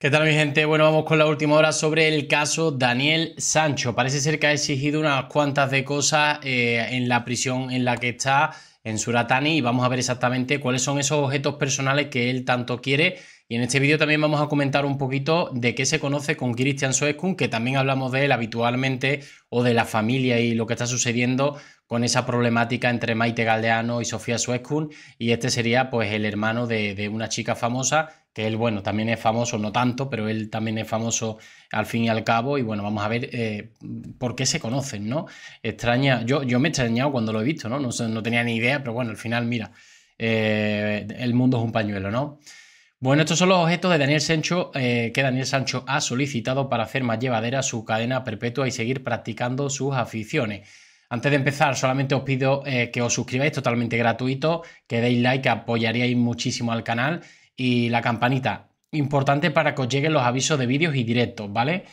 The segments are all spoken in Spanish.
¿Qué tal mi gente? Bueno, vamos con la última hora sobre el caso Daniel Sancho. Parece ser que ha exigido unas cuantas de cosas eh, en la prisión en la que está en Suratani y vamos a ver exactamente cuáles son esos objetos personales que él tanto quiere. Y en este vídeo también vamos a comentar un poquito de qué se conoce con Christian Suezkun, que también hablamos de él habitualmente, o de la familia y lo que está sucediendo con esa problemática entre Maite Galdeano y Sofía suezkun Y este sería pues el hermano de una chica famosa que él, bueno, también es famoso, no tanto, pero él también es famoso al fin y al cabo. Y bueno, vamos a ver eh, por qué se conocen, ¿no? Extraña, yo, yo me he extrañado cuando lo he visto, ¿no? No, tenía ni idea, pero bueno, al final, mira, eh, el mundo es un pañuelo, ¿no? Bueno, estos son los objetos de Daniel Sancho eh, que Daniel Sancho ha solicitado para hacer más llevadera su cadena perpetua y seguir practicando sus aficiones. Antes de empezar, solamente os pido que os suscribáis totalmente gratuito, que deis like, que apoyaríais muchísimo al canal y la campanita. Importante para que os lleguen los avisos de vídeos y directos, ¿vale?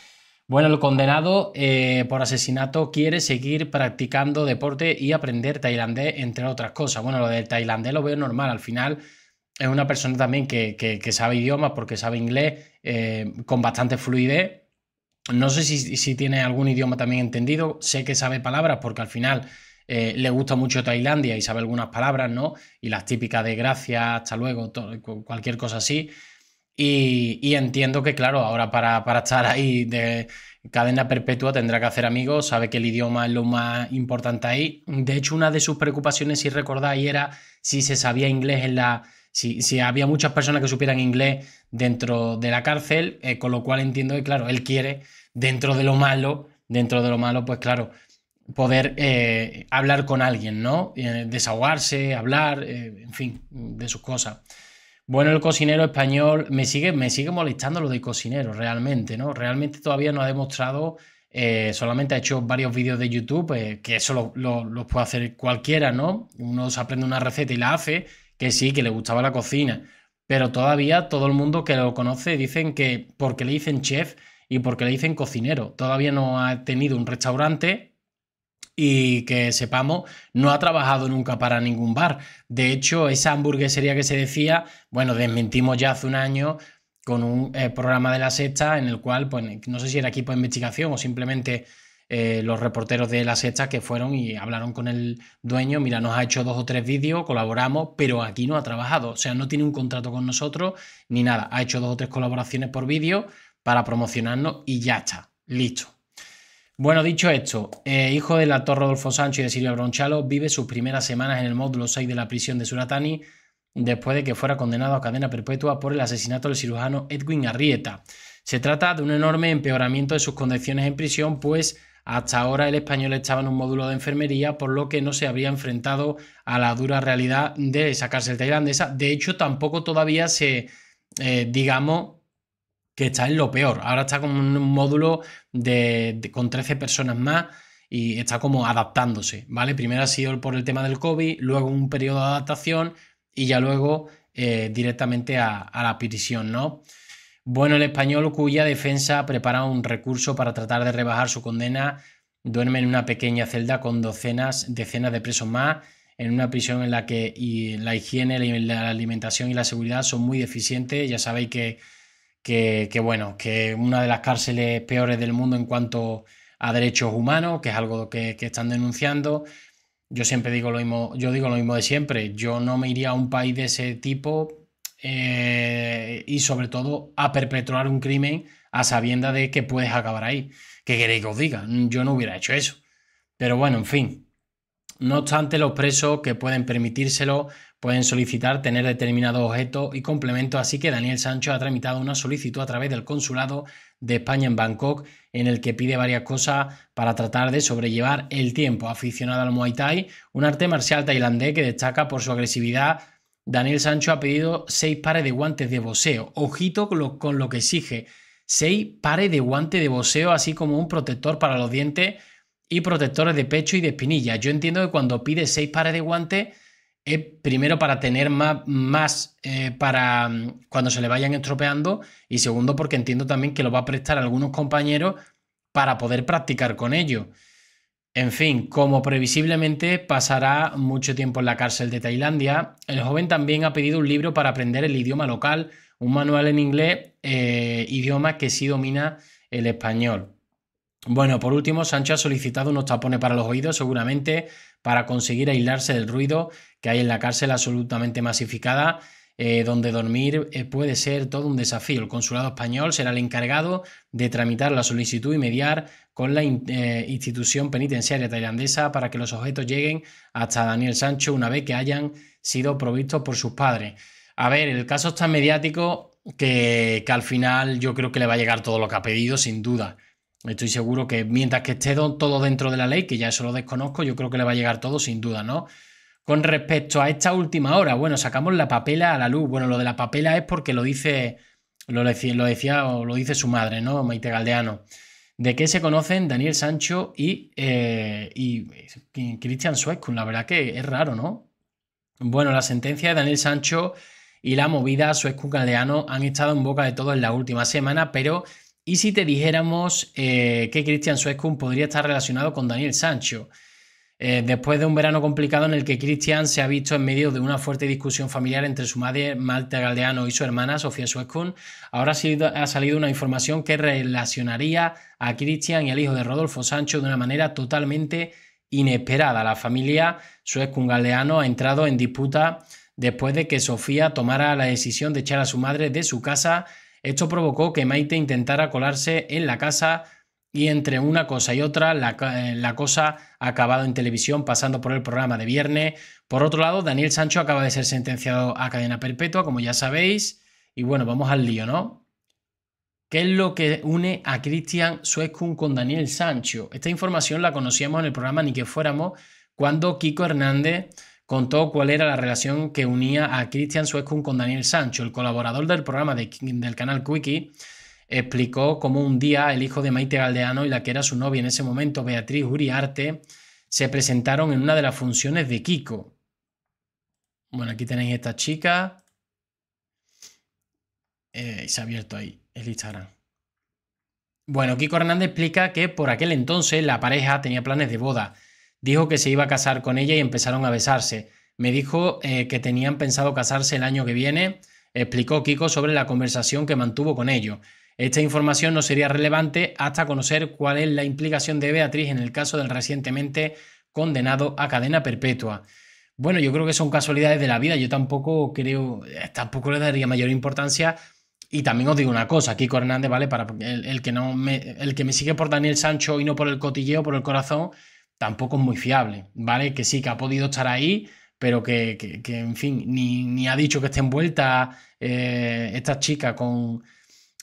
Bueno, el condenado eh, por asesinato quiere seguir practicando deporte y aprender tailandés, entre otras cosas. Bueno, lo del tailandés lo veo normal. Al final es una persona también que, que, sabe idiomas porque sabe inglés eh, con bastante fluidez. No sé si, si tiene algún idioma también entendido. Sé que sabe palabras porque al final eh, le gusta mucho Tailandia y sabe algunas palabras, ¿no? Y las típicas de gracias, hasta luego, cualquier cosa así. Y, entiendo que, claro, ahora para, para, estar ahí de cadena perpetua tendrá que hacer amigos, sabe que el idioma es lo más importante ahí. De hecho, una de sus preocupaciones, si recordáis, era si se sabía inglés en la... Si, había muchas personas que supieran inglés dentro de la cárcel, eh, con lo cual entiendo que, claro, él quiere, dentro de lo malo, dentro de lo malo, pues claro, poder eh, hablar con alguien, ¿no? Eh, desahogarse, hablar, eh, en fin, de sus cosas. Bueno, el cocinero español me sigue, me sigue molestando lo de cocinero, realmente, ¿no? Realmente todavía no ha demostrado, solamente ha hecho varios vídeos de YouTube, que eso lo, lo, lo, puede hacer cualquiera, ¿no? Uno se aprende una receta y la hace, que sí, que le gustaba la cocina, pero todavía todo el mundo que lo conoce dicen que porque le dicen chef y porque le dicen cocinero, todavía no ha tenido un restaurante y que sepamos, no ha trabajado nunca para ningún bar. De hecho, esa hamburguesería que se decía, bueno, desmentimos ya hace un año con un eh, programa de la sexta en el cual, pues, no sé si era equipo de investigación o simplemente eh, los reporteros de la sexta que fueron y hablaron con el dueño, mira, nos ha hecho dos o tres vídeos, colaboramos, pero aquí no ha trabajado, o sea, no tiene un contrato con nosotros ni nada, ha hecho dos o tres colaboraciones por vídeo para promocionarnos y ya está, listo. Bueno, dicho esto, eh, hijo del actor Rodolfo Sancho y de Silvia Bronchalo, vive sus primeras semanas en el módulo 6 de la prisión de Suratani después de que fuera condenado a cadena perpetua por el asesinato del cirujano Edwin Arrieta. Se trata de un enorme empeoramiento de sus condiciones en prisión, pues hasta ahora el español estaba en un módulo de enfermería, por lo que no se habría enfrentado a la dura realidad de esa cárcel tailandesa. De hecho, tampoco todavía se, eh, digamos, está en lo peor. Ahora está como un módulo de, con 13 personas más y está como adaptándose, ¿vale? Primero ha sido por el tema del COVID, luego un periodo de adaptación y ya luego eh, directamente a, la prisión, ¿no? Bueno, el español cuya defensa prepara un recurso para tratar de rebajar su condena duerme en una pequeña celda con docenas, decenas de presos más, en una prisión en la que y la higiene, la alimentación y la seguridad son muy deficientes. Ya sabéis que que, bueno, que una de las cárceles peores del mundo en cuanto a derechos humanos, que es algo que, están denunciando. Yo siempre digo lo mismo, yo digo lo mismo de siempre. Yo no me iría a un país de ese tipo eh, y sobre todo a perpetuar un crimen a sabienda de que puedes acabar ahí. ¿Qué queréis que os diga? Yo no hubiera hecho eso. Pero bueno, en fin, no obstante, los presos que pueden permitírselo pueden solicitar tener determinados objetos y complementos, así que Daniel Sancho ha tramitado una solicitud a través del Consulado de España en Bangkok en el que pide varias cosas para tratar de sobrellevar el tiempo. Aficionado al Muay Thai, un arte marcial tailandés que destaca por su agresividad, Daniel Sancho ha pedido seis pares de guantes de boxeo. Ojito con lo, que exige, seis pares de guantes de boxeo, así como un protector para los dientes y protectores de pecho y de espinilla. Yo entiendo que cuando pide seis pares de guantes es primero para tener más, más eh, para mm, cuando se le vayan estropeando y segundo porque entiendo también que lo va a prestar a algunos compañeros para poder practicar con ellos. En fin, como previsiblemente pasará mucho tiempo en la cárcel de Tailandia, el joven también ha pedido un libro para aprender el idioma local, un manual en inglés, eh, idioma que sí domina el español. Bueno, por último, Sancho ha solicitado unos tapones para los oídos, seguramente para conseguir aislarse del ruido que hay en la cárcel absolutamente masificada, eh, donde dormir eh, puede ser todo un desafío. El consulado español será el encargado de tramitar la solicitud y mediar con la eh, institución penitenciaria tailandesa para que los objetos lleguen hasta Daniel Sancho una vez que hayan sido provistos por sus padres. A ver, el caso es tan mediático que al final yo creo que le va a llegar todo lo que ha pedido, sin duda. Estoy seguro que mientras que esté todo dentro de la ley, que ya eso lo desconozco, yo creo que le va a llegar todo sin duda, ¿no? Con respecto a esta última hora, bueno, sacamos la papela a la luz. Bueno, lo de la papela es porque lo dice, lo decía, lo decía o lo dice su madre, ¿no? Maite Galdeano. ¿De qué se conocen Daniel Sancho y, eh, y eh, Christian Suezcun? La verdad que es raro, ¿no? Bueno, la sentencia de Daniel Sancho y la movida Suezcun Galdeano han estado en boca de todos en la última semana, pero ¿Y si te dijéramos eh, que Cristian Suezkun podría estar relacionado con Daniel Sancho? Eh, después de un verano complicado en el que Cristian se ha visto en medio de una fuerte discusión familiar entre su madre Malta Galdeano y su hermana Sofía Suescun, ahora ha, salido una información que relacionaría a Cristian y al hijo de Rodolfo Sancho de una manera totalmente inesperada. La familia suezkun Galdeano ha entrado en disputa después de que Sofía tomara la decisión de echar a su madre de su casa esto provocó que Maite intentara colarse en la casa y entre una cosa y otra, eh, la, cosa ha acabado en televisión pasando por el programa de viernes. Por otro lado, Daniel Sancho acaba de ser sentenciado a cadena perpetua, como ya sabéis. Y bueno, vamos al lío, ¿no? ¿Qué es lo que une a Christian Suescun con Daniel Sancho? Esta información la conocíamos en el programa Ni que fuéramos, cuando Kiko Hernández contó cuál era la relación que unía a Cristian Suescun con Daniel Sancho. El colaborador del programa de, del canal Quickie explicó cómo un día el hijo de Maite Galdeano y la que era su novia en ese momento, Beatriz Uriarte, se presentaron en una de las funciones de Kiko. Bueno, aquí tenéis esta chica. Eh, se ha abierto ahí el Instagram. Bueno, Kiko Hernández explica que por aquel entonces la pareja tenía planes de boda. Dijo que se iba a casar con ella y empezaron a besarse. Me dijo eh, que tenían pensado casarse el año que viene, explicó Kiko sobre la conversación que mantuvo con ellos. Esta información no sería relevante hasta conocer cuál es la implicación de Beatriz en el caso del recientemente condenado a cadena perpetua. Bueno, yo creo que son casualidades de la vida, yo tampoco creo, eh, tampoco le daría mayor importancia. Y también os digo una cosa, Kiko Hernández, ¿vale? Para el, que, no el que me sigue por Daniel Sancho y no por el cotilleo, por el corazón, tampoco es muy fiable, ¿vale? Que sí, que ha podido estar ahí, pero que, en fin, ni, ha dicho que esté envuelta eh, esta chica con,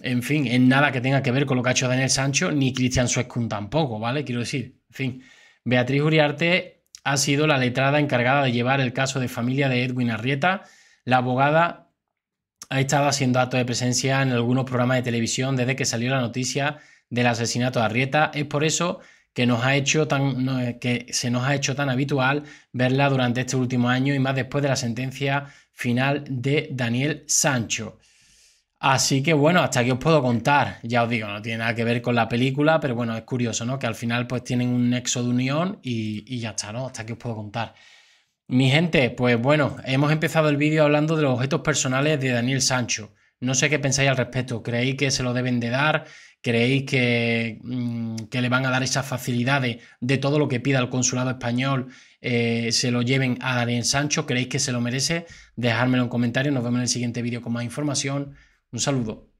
en fin, en nada que tenga que ver con lo que ha hecho Daniel Sancho, ni Cristian Suescun tampoco, ¿vale? Quiero decir, en fin, Beatriz Uriarte ha sido la letrada encargada de llevar el caso de familia de Edwin Arrieta, la abogada ha estado haciendo actos de presencia en algunos programas de televisión desde que salió la noticia del asesinato de Arrieta. Es por eso que, nos ha hecho tan, eh, que se nos ha hecho tan habitual verla durante este último año y más después de la sentencia final de Daniel Sancho. Así que bueno, hasta aquí os puedo contar. Ya os digo, no tiene nada que ver con la película, pero bueno, es curioso, ¿no? Que al final pues tienen un nexo de unión y, y ya está, ¿no? Hasta aquí os puedo contar. Mi gente, pues bueno, hemos empezado el vídeo hablando de los objetos personales de Daniel Sancho. No sé qué pensáis al respecto. ¿Creéis que se lo deben de dar? ¿Creéis que, mm, le van a dar esas facilidades de todo lo que pida el consulado español? Eh, se lo lleven a en Sancho. ¿Creéis que se lo merece? Dejármelo en comentarios. Nos vemos en el siguiente vídeo con más información. Un saludo.